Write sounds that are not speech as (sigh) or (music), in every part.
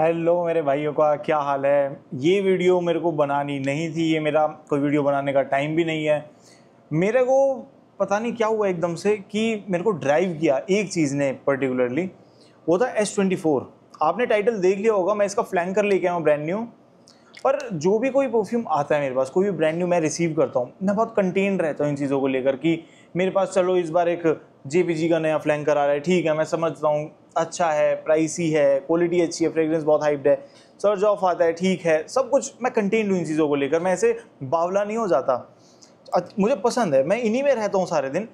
Hello मेरे भाइयों का क्या हाल है ये वीडियो मेरे को बनानी नहीं थी ये मेरा कोई वीडियो बनाने का टाइम भी नहीं है मेरे को पता नहीं क्या हुआ एकदम से कि मेरे को ड्राइव किया एक चीज़ ने पर्टिकुलरली वो था एस ट्वेंटी फोर आपने टाइटल देख लिया होगा मैं इसका फ्लैंकर लेके आया हूँ ब्रांड न्यू पर जो भी कोई परफ्यूम आता है मेरे पास कोई भी ब्रांड न्यू मैं रिसीव करता हूँ मैं बहुत कंटेन रहता हूँ इन चीज़ों को लेकर कि मेरे पास चलो इस बार एक जे का नया फ्लैंकर आ रहा है ठीक है मैं समझता हूँ अच्छा है प्राइसी है क्वालिटी अच्छी है फ्रेगरेंस बहुत हाइप्ड है सर्च ऑफ आता है ठीक है सब कुछ मैं कंटेन हूँ इन चीज़ों को लेकर मैं ऐसे बावला नहीं हो जाता मुझे पसंद है मैं इन्हीं में रहता हूँ सारे दिन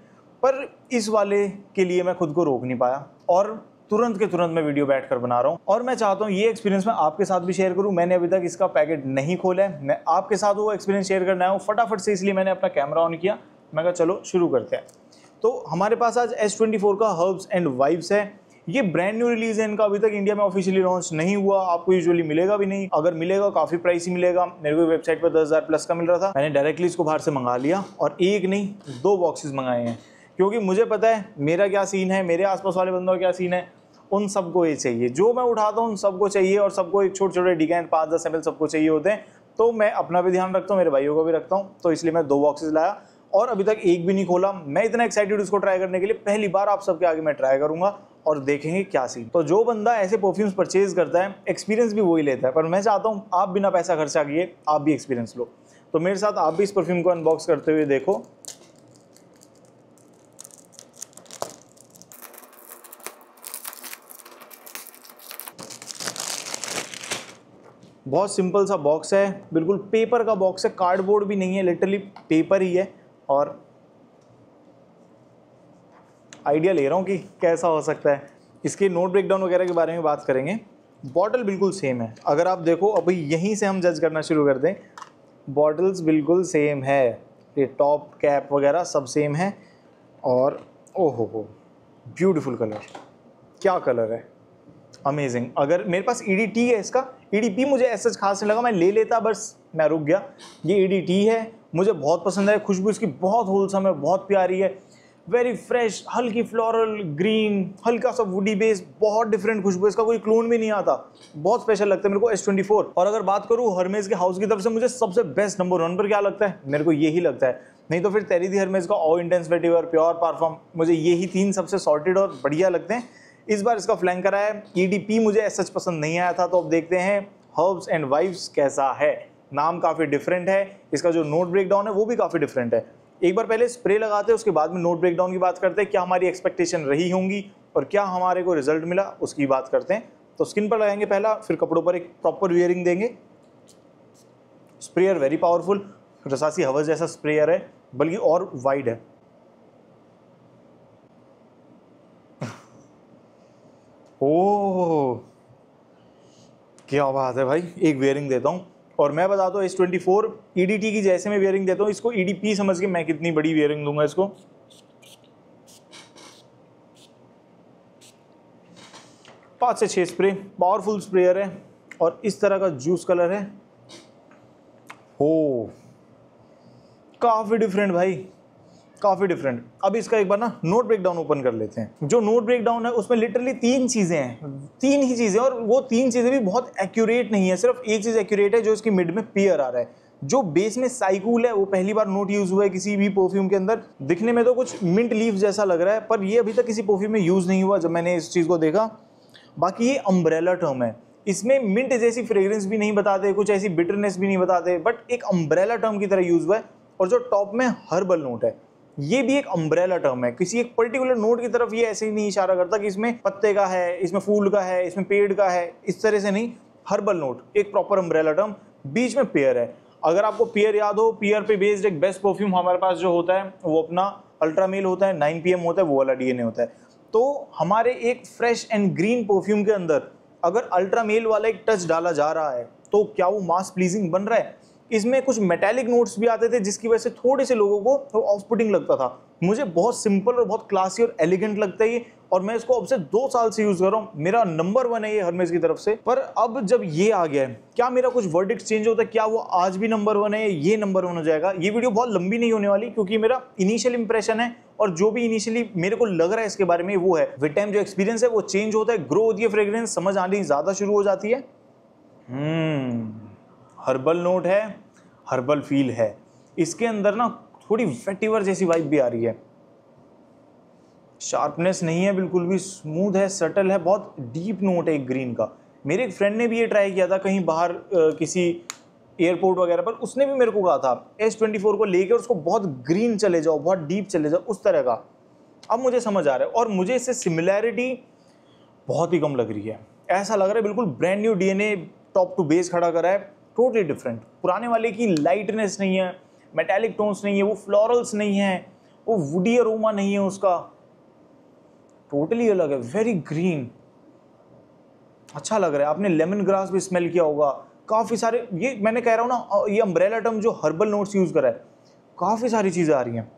पर इस वाले के लिए मैं खुद को रोक नहीं पाया और तुरंत के तुरंत मैं वीडियो बैठ कर बना रहा हूँ और मैं चाहता हूँ ये एक्सपीरियंस मैं आपके साथ भी शेयर करूँ मैंने अभी तक इसका पैकेट नहीं खोला है मैं आपके साथ वो एक्सपीरियंस शेयर करना है फटाफट से इसलिए मैंने अपना कैमरा ऑन किया मैं कहा चलो शुरू करते हैं तो हमारे पास आज एस ट्वेंटी फोर का हर्ब्स एंड वाइब्स है ये ब्रांड न्यू रिलीज है इनका अभी तक इंडिया में ऑफिशियली लॉन्च नहीं हुआ आपको यूजुअली मिलेगा भी नहीं अगर मिलेगा काफी प्राइस ही मिलेगा मेरे को वेबसाइट पर दस प्लस का मिल रहा था मैंने डायरेक्टली इसको बाहर से मंगा लिया और एक नहीं दो बॉक्सेस मंगाए हैं क्योंकि मुझे पता है मेरा क्या सीन है मेरे आसपास वाले बंदों का क्या सीन है उन सबको ये चाहिए जो मैं उठाता हूँ उन सबको चाहिए और सबको एक छोटे छोटे डिजाइन पाँच दस एम सबको चाहिए होते हैं तो मैं अपना भी ध्यान रखता हूँ मेरे भाइयों का भी रखता हूँ तो इसलिए मैं दो बॉक्सेस लाया और अभी तक एक भी नहीं खोला मैं इतना एक्साइटेड उसको ट्राई करने के लिए पहली बार आप सबके आगे मैं ट्राई करूंगा और देखेंगे क्या सीन तो जो बंदा ऐसे परफ्यूम्स परचेज करता है एक्सपीरियंस भी वही लेता है पर मैं चाहता हूँ आप बिना पैसा खर्चा किए आप भी एक्सपीरियंस लो तो मेरे साथ आप भी इस परफ्यूम को अनबॉक्स करते हुए देखो बहुत सिंपल सा बॉक्स है बिल्कुल पेपर का बॉक्स है कार्डबोर्ड भी नहीं है लिटरली पेपर ही है और आइडिया ले रहा हूँ कि कैसा हो सकता है इसके नोट ब्रेकडाउन वगैरह के बारे में बात करेंगे बॉटल बिल्कुल सेम है अगर आप देखो अभी यहीं से हम जज करना शुरू कर दें बॉटल्स बिल्कुल सेम है ये टॉप कैप वगैरह सब सेम है और ओहो हो ब्यूटिफुल कलर क्या कलर है अमेजिंग अगर मेरे पास ई e है इसका ई e मुझे ऐसा खास नहीं लगा मैं ले लेता बस मैं रुक गया ये ई e है मुझे बहुत पसंद है खुशबू इसकी बहुत होलसम है बहुत प्यारी है वेरी फ्रेश हल्की फ्लोरल ग्रीन हल्का सा वुडी बेस बहुत डिफरेंट खुशबू इसका कोई क्लोन भी नहीं आता बहुत स्पेशल लगता है मेरे को एस ट्वेंटी फोर और अगर बात करूँ हरमेज के हाउस की तरफ से मुझे सबसे बेस्ट नंबर वन पर क्या लगता है मेरे को यही लगता है नहीं तो फिर तेरी दी हरमेज का ऑल इंटेंस और प्योर परफॉर्म मुझे यही तीन सबसे सॉर्टेड और बढ़िया लगते हैं इस बार इसका फ्लैंग करा है ई मुझे एस पसंद नहीं आया था तो अब देखते हैं हर्ब्स एंड वाइव्स कैसा है नाम काफ़ी डिफरेंट है इसका जो नोट ब्रेकडाउन है वो भी काफ़ी डिफरेंट है एक बार पहले स्प्रे लगाते हैं उसके बाद में नोट ब्रेकडाउन की बात करते हैं क्या हमारी एक्सपेक्टेशन रही होंगी और क्या हमारे को रिजल्ट मिला उसकी बात करते हैं तो स्किन पर लगाएंगे पहला फिर कपड़ों पर एक प्रॉपर वियरिंग देंगे sprayer very powerful Rasasi Hawas जैसा स्प्रेयर है बल्कि और वाइड है (laughs) ओ क्या बात है भाई एक वेयरिंग देता हूँ और मैं बता दो S twenty four E D T की जैसे मैं वेयरिंग देता हूँ इसको ई डी पी समझ के मैं कितनी बड़ी वेयरिंग दूंगा इसको पाँच से छः स्प्रे पावरफुल स्प्रेयर है और इस तरह का जूस कलर है हो काफ़ी डिफरेंट भाई काफ़ी डिफरेंट अब इसका एक बार ना नोट ब्रेकडाउन ओपन कर लेते हैं जो नोट ब्रेकडाउन है उसमें लिटरली तीन चीज़ें हैं तीन ही चीज़ें और वो तीन चीज़ें भी बहुत एक्यूरेट नहीं है सिर्फ एक चीज़ एक्यूरेट है जो इसकी मिड में पेयर आ रहा है जो बेस में साइकूल है वो पहली बार नोट यूज़ हुआ है किसी भी परफ्यूम के अंदर दिखने में तो कुछ मिंट लीव जैसा लग रहा है पर ये अभी तक किसी परफ्यूम में यूज़ नहीं हुआ जब मैंने इस चीज़ को देखा बाकी ये अम्ब्रेला टर्म है इसमें मिंट जैसी फ्रेग्रेंस भी नहीं बताते कुछ ऐसी बिटरनेस भी नहीं बताते बट एक अम्ब्रेला टर्म की तरह यूज़ हुआ है और जो टॉप में हर्बल नोट है ये भी एक अम्ब्रेला टर्म है किसी एक पर्टिकुलर नोट की तरफ ये ऐसे ही नहीं इशारा करता कि इसमें पत्ते का है इसमें फूल का है इसमें पेड़ का है इस तरह से नहीं हर्बल नोट एक प्रॉपर अम्ब्रेला टर्म बीच में पेयर है अगर आपको पेयर याद हो पेयर पे बेस्ड एक बेस्ट परफ्यूम हमारे पास जो होता है वो अपना अल्ट्रामेल होता है नाइन पी होता है वो वाला डी होता है तो हमारे एक फ्रेश एंड ग्रीन परफ्यूम के अंदर अगर अल्ट्रामेल वाला एक टच डाला जा रहा है तो क्या वो मास प्लीजिंग बन रहा है इसमें कुछ मेटेलिक नोट्स भी आते थे जिसकी वजह से थोड़े से लोगों को ऑफ पुटिंग लगता था मुझे बहुत सिंपल और बहुत क्लासी और एलिगेंट लगता है ये और मैं इसको अब से दो साल से यूज़ कर रहा हूँ मेरा नंबर वन है ये हरमेज की तरफ से पर अब जब ये आ गया है क्या मेरा कुछ वर्ड एक्सचेंज होता है क्या वो आज भी नंबर वन है ये नंबर वन हो जाएगा ये वीडियो बहुत लंबी नहीं होने वाली क्योंकि मेरा इनिशियल इंप्रेशन है और जो भी इनिशियली मेरे को लग रहा है इसके बारे में वो है विद टाइम जो एक्सपीरियंस है वो चेंज होता है ग्रो होती है फ्रेग्रेंस समझ आनी ज़्यादा शुरू हो जाती है हम्म हर्बल नोट है हर्बल फील है इसके अंदर ना थोड़ी वेटिवर जैसी वाइब भी आ रही है शार्पनेस नहीं है बिल्कुल भी स्मूथ है सटल है बहुत डीप नोट है एक ग्रीन का मेरे एक फ्रेंड ने भी ये ट्राई किया था कहीं बाहर किसी एयरपोर्ट वगैरह पर उसने भी मेरे को कहा था एस ट्वेंटी फोर को लेकर उसको बहुत ग्रीन चले जाओ बहुत डीप चले जाओ उस तरह का अब मुझे समझ आ रहा है और मुझे इससे सिमिलैरिटी बहुत ही कम लग रही है ऐसा लग रहा है बिल्कुल brand new DNA top to base खड़ा करा है टोटली डिफरेंट पुराने वाले की लाइटनेस नहीं है मेटेलिक टोन्स नहीं है वो फ्लोरल्स नहीं है वो वुडी अरोमा नहीं है उसका टोटली अलग है वेरी ग्रीन अच्छा लग रहा है आपने लेमन ग्रास भी स्मेल किया होगा काफ़ी सारे ये मैंने कह रहा हूँ ना ये अम्ब्रेला टर्म जो हर्बल नोट्स यूज़ करा है काफ़ी सारी चीज़ें आ रही हैं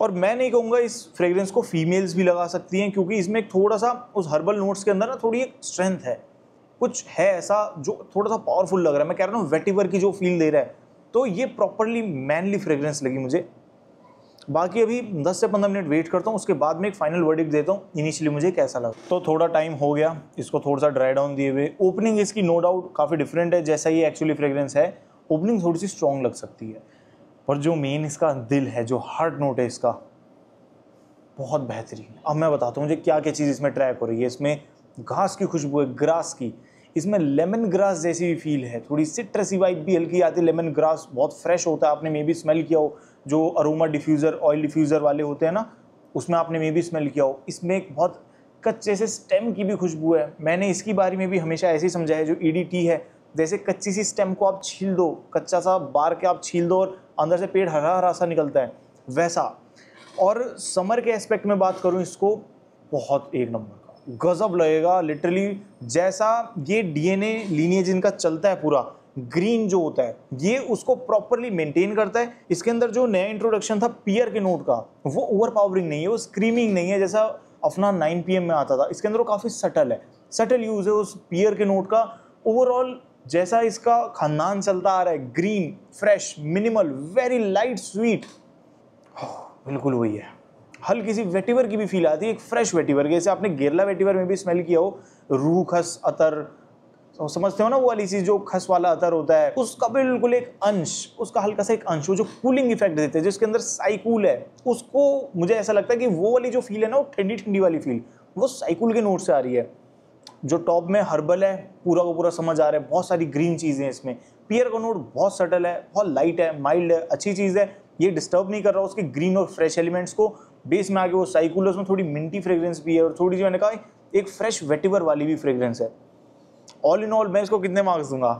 और मैं नहीं कहूँगा इस फ्रेग्रेंस को फीमेल्स भी लगा सकती हैं क्योंकि इसमें थोड़ा सा उस हर्बल नोट्स के अंदर ना थोड़ी एक स्ट्रेंथ है कुछ है ऐसा जो थोड़ा सा पावरफुल लग रहा है मैं कह रहा हूँ वेटिवर की जो फील दे रहा है तो ये प्रॉपरली मैनली फ्रेग्रेंस लगी मुझे बाकी अभी 10 से 15 मिनट वेट करता हूँ उसके बाद में एक फाइनल वर्डिक देता हूँ इनिशियली मुझे कैसा लगा तो थोड़ा टाइम हो गया इसको थोड़ा सा ड्राई डाउन दिए हुए ओपनिंग इसकी नो डाउट काफ़ी डिफरेंट है जैसा ये एक्चुअली फ्रेग्रेंस है ओपनिंग थोड़ी सी स्ट्रॉन्ग लग सकती है पर जो मेन इसका दिल है जो हार्ट नोट है इसका बहुत बेहतरीन अब मैं बताता हूँ मुझे क्या क्या चीज़ इसमें ट्रैक हो रही है इसमें घास की खुशबू है ग्रास की इसमें लेमन ग्रास जैसी भी फील है थोड़ी सिट्रसी वाइप भी हल्की आती है लेमन ग्रास बहुत फ्रेश होता है आपने मे बी स्मेल किया हो जो अरोमा डिफ्यूज़र ऑयल डिफ्यूज़र वाले होते हैं ना उसमें आपने मे बी स्मेल किया हो इसमें एक बहुत कच्चे से स्टेम की भी खुशबू है मैंने इसकी बारे में भी हमेशा ऐसे ही समझा है जो ई e है जैसे कच्ची सी स्टेम को आप छील दो कच्चा सा बार के आप छील दो और अंदर से पेड़ हरा हरा सा निकलता है वैसा और समर के एस्पेक्ट में बात करूँ इसको बहुत एक नंबर गजब लगेगा लिटरली जैसा ये डीएनए लीनियज इनका चलता है पूरा ग्रीन जो होता है ये उसको प्रॉपरली मेंटेन करता है इसके अंदर जो नया इंट्रोडक्शन था पियर के नोट का वो ओवर पावरिंग नहीं है वो स्क्रीमिंग नहीं है जैसा अपना 9 पीएम में आता था इसके अंदर वो काफ़ी सटल है सटल यूज है उस पियर के नोट का ओवरऑल जैसा इसका खानदान चलता आ रहा है green fresh minimal very light sweet बिल्कुल वही है हल्की सी वेटिवर की भी फील आती है एक फ्रेश वेटिवर की जैसे आपने गेरला वेटिवर में भी स्मेल किया हो रूह खस अतर तो समझते हो ना वो वाली चीज जो खस वाला अतर होता है उसका बिल्कुल एक अंश उसका हल्का सा एक अंश वो जो कूलिंग इफेक्ट देते हैं जिसके अंदर साइकूल है उसको मुझे ऐसा लगता है कि वो वाली जो फील है ना वो ठंडी ठंडी वाली फील वो साइकूल के नोट से आ रही है जो टॉप में हर्बल है पूरा का पूरा समझ आ रहा है बहुत सारी ग्रीन चीज़ें हैं इसमें पियर का नोट बहुत सटल है बहुत लाइट है माइल्ड है अच्छी चीज़ है ये डिस्टर्ब नहीं कर रहा उसके ग्रीन और फ्रेश एलिमेंट्स को बेस में आके वो साइकुल उसमें थोड़ी मिंटी फ्रेग्रेंस भी है और थोड़ी सी मैंने कहा एक फ्रेश वेटिवर वाली भी फ्रेग्रेंस है ऑल इन ऑल मैं इसको कितने मार्क्स दूंगा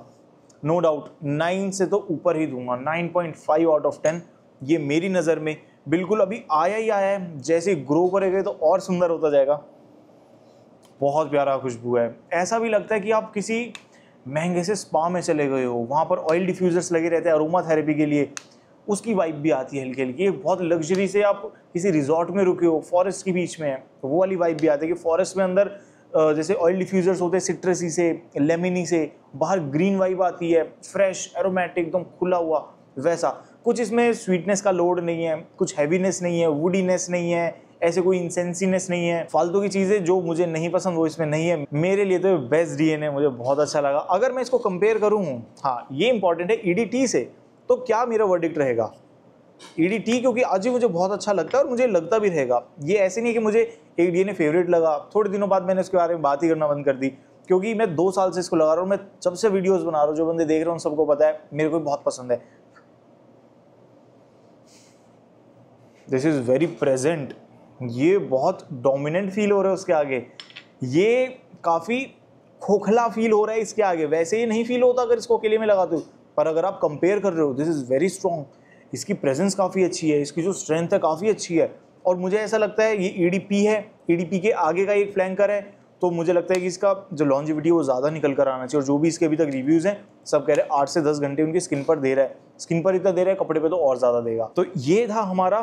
नो डाउट नाइन से तो ऊपर ही दूंगा nine point five out of ten ये मेरी नज़र में बिल्कुल अभी आया ही आया है जैसे ग्रो करेगा तो और सुंदर होता जाएगा बहुत प्यारा खुशबू है ऐसा भी लगता है कि आप किसी महंगे से स्पा में चले गए हो वहाँ पर ऑयल डिफ्यूज़र्स लगे रहते हैं अरोमा थेरेपी के लिए उसकी वाइब भी आती है हल्की हल्की एक बहुत लग्जरी से आप किसी रिजॉर्ट में रुके हो फॉरेस्ट के बीच में है तो वो वाली वाइब भी आती है कि फॉरेस्ट में अंदर जैसे ऑयल डिफ्यूज़र्स होते हैं सिट्रसी से लेमिनी से बाहर ग्रीन वाइब आती है फ्रेश एरोमेटिक एकदम खुला हुआ वैसा कुछ इसमें स्वीटनेस का लोड नहीं है कुछ हैवीनेस नहीं है वुडीनेस नहीं है ऐसे कोई इंसेंसीनेस नहीं है फालतू की चीज़ें जो मुझे नहीं पसंद वो इसमें नहीं है मेरे लिए तो बेस्ट डी है मुझे बहुत अच्छा लगा अगर मैं इसको कंपेयर करूँ हाँ ये इंपॉर्टेंट है ई e से तो क्या मेरा वर्डिक्ट रहेगा ई e क्योंकि आज ही मुझे बहुत अच्छा लगता है और मुझे लगता भी रहेगा ये ऐसे नहीं कि मुझे एक डी फेवरेट लगा थोड़े दिनों बाद मैंने उसके बारे में बात ही करना बंद कर दी क्योंकि मैं दो साल से इसको लगा रहा हूँ मैं जब से वीडियोज़ बना रहा हूँ जो बंदे देख रहे हैं उन सबको पता है मेरे को बहुत पसंद है दिस इज़ वेरी प्रेजेंट ये बहुत डोमिनेंट फील हो रहा है उसके आगे ये काफ़ी खोखला फील हो रहा है इसके आगे वैसे ही नहीं फील होता अगर इसको अकेले में लगा दूँ तो। पर अगर आप कंपेयर कर रहे हो दिस इज़ वेरी स्ट्रॉन्ग इसकी प्रेजेंस काफ़ी अच्छी है इसकी जो स्ट्रेंथ है काफ़ी अच्छी है और मुझे ऐसा लगता है ये ई e है ई e के आगे का एक फ्लैंकर है तो मुझे लगता है कि इसका जो लॉन्जिविटी वो ज़्यादा निकल कर आना चाहिए और जो भी इसके अभी तक रिव्यूज़ हैं सब कह रहे हैं आठ से दस घंटे उनकी स्किन पर दे रहा है स्किन पर इतना दे रहा है कपड़े पे तो और ज़्यादा देगा तो ये था हमारा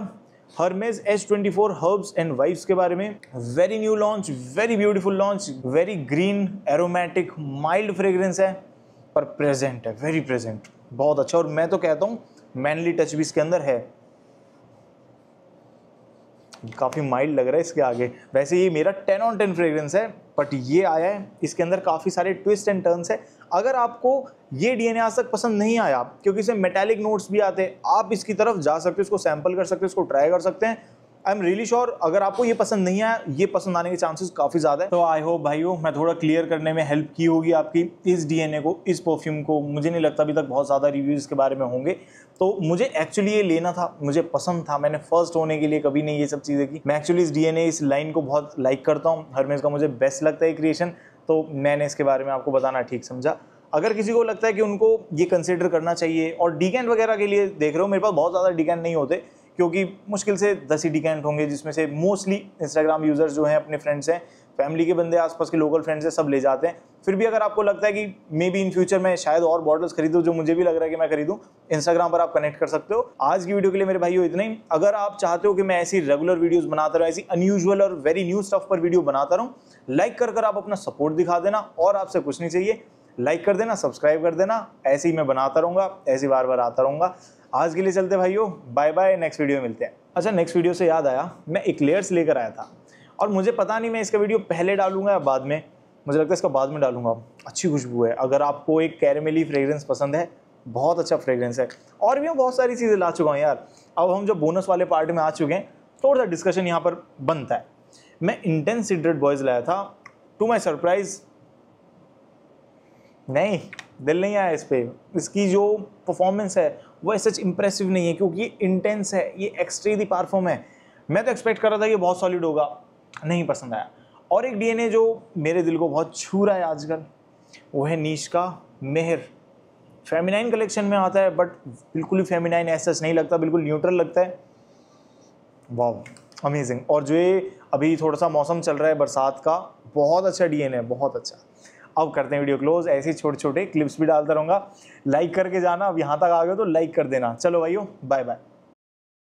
Hermes S twenty four herbs and vibes के बारे में very new launch very beautiful launch very green aromatic mild fragrance है पर प्रेजेंट है वेरी प्रेजेंट बहुत अच्छा और मैं तो कहता हूँ मैनली टच भी इसके अंदर है काफ़ी माइल्ड लग रहा है इसके आगे वैसे ये मेरा टेन ऑन टेन फ्रेग्रेंस है बट ये आया है इसके अंदर काफ़ी सारे ट्विस्ट एंड टर्न्स है अगर आपको ये डीएनए आज तक पसंद नहीं आया क्योंकि इसमें मेटेलिक नोट्स भी आते हैं आप इसकी तरफ जा सकते हो इसको सैंपल कर सकते हो इसको ट्राई कर सकते हैं आई एम रियली श्योर अगर आपको ये पसंद नहीं आया ये पसंद आने के चांसेस काफ़ी ज़्यादा है तो आई होप हो मैं थोड़ा क्लियर करने में हेल्प की होगी आपकी इस डीएनए को इस परफ्यूम को मुझे नहीं लगता अभी तक बहुत ज़्यादा रिव्यूज़ के बारे में होंगे तो मुझे एक्चुअली ये लेना था मुझे पसंद था मैंने फर्स्ट होने के लिए कभी नहीं ये सब चीज़ें की मैं एक्चुअली इस डीएनए इस लाइन को बहुत लाइक करता हूँ हरमेश का मुझे बेस्ट लगता है क्रिएशन तो मैंने इसके बारे में आपको बताना ठीक समझा अगर किसी को लगता है कि उनको ये कंसिडर करना चाहिए और डीकेंट वगैरह के लिए देख रहे हो मेरे पास बहुत ज़्यादा डीकेंट नहीं होते क्योंकि मुश्किल से दस ही डिकेंट होंगे जिसमें से मोस्टली इंस्टाग्राम यूज़र्स जो हैं अपने फ्रेंड्स हैं फैमिली के बंदे आसपास के लोकल फ्रेंड्स हैं सब ले जाते हैं फिर भी अगर आपको लगता है कि मे बी इन फ्यूचर मैं शायद और बॉटल्स खरीदूँ जो मुझे भी लग रहा है कि मैं खरीदूँ इंस्टाग्राम पर आप कनेक्ट कर सकते हो आज की वीडियो के लिए मेरे भाई हो इतना ही अगर आप चाहते हो कि मैं ऐसी रेगुलर वीडियोज़ बनाता रहूँ ऐसी अनयूजल और वेरी न्यू स्टफ पर वीडियो बनाता रहूँ लाइक कर कर आप अपना सपोर्ट दिखा देना और आपसे कुछ नहीं चाहिए लाइक कर देना सब्सक्राइब कर देना ऐसे ही मैं बनाता रहूँगा ऐसे बार बार आता रहूँगा आज के लिए चलते भाइयों बाय बाय नेक्स्ट वीडियो में मिलते हैं अच्छा नेक्स्ट वीडियो से याद आया मैं इक्लेयर्स लेकर आया था और मुझे पता नहीं मैं इसका वीडियो पहले डालूंगा या बाद में मुझे लगता है इसका बाद में डालूंगा अच्छी खुशबू है अगर आपको एक कैरेमिली फ्रेगरेंस पसंद है बहुत अच्छा फ्रेगरेंस है और भी मैं बहुत सारी चीज़ें ला चुका हूँ यार अब हम जो बोनस वाले पार्ट में आ चुके हैं थोड़ा सा डिस्कशन यहाँ पर बनता है मैं इंटेंस सिगरेट बॉयज़ लाया था टू माई सरप्राइज नहीं दिल नहीं आया इस पर इसकी जो परफॉर्मेंस है वह सच इंप्रेसिव नहीं है क्योंकि इंटेंस है ये एक्सट्री दी पारफॉर्म है मैं तो एक्सपेक्ट कर रहा था कि बहुत सॉलिड होगा नहीं पसंद आया और एक डीएनए जो मेरे दिल को बहुत छू रहा है आजकल वो है नीश का मेहर फेमिनाइन कलेक्शन में आता है बट बिल्कुल ही फेमिनाइन ऐसा नहीं लगता बिल्कुल न्यूट्रल लगता है वाह अमेजिंग और जो ये अभी थोड़ा सा मौसम चल रहा है बरसात का बहुत अच्छा डीएनए बहुत अच्छा अब करते हैं वीडियो क्लोज ऐसे छोटे छोटे क्लिप्स भी डालता रहूँगा लाइक करके जाना अब यहाँ तक आ गए तो लाइक कर देना चलो भाइयों बाय बाय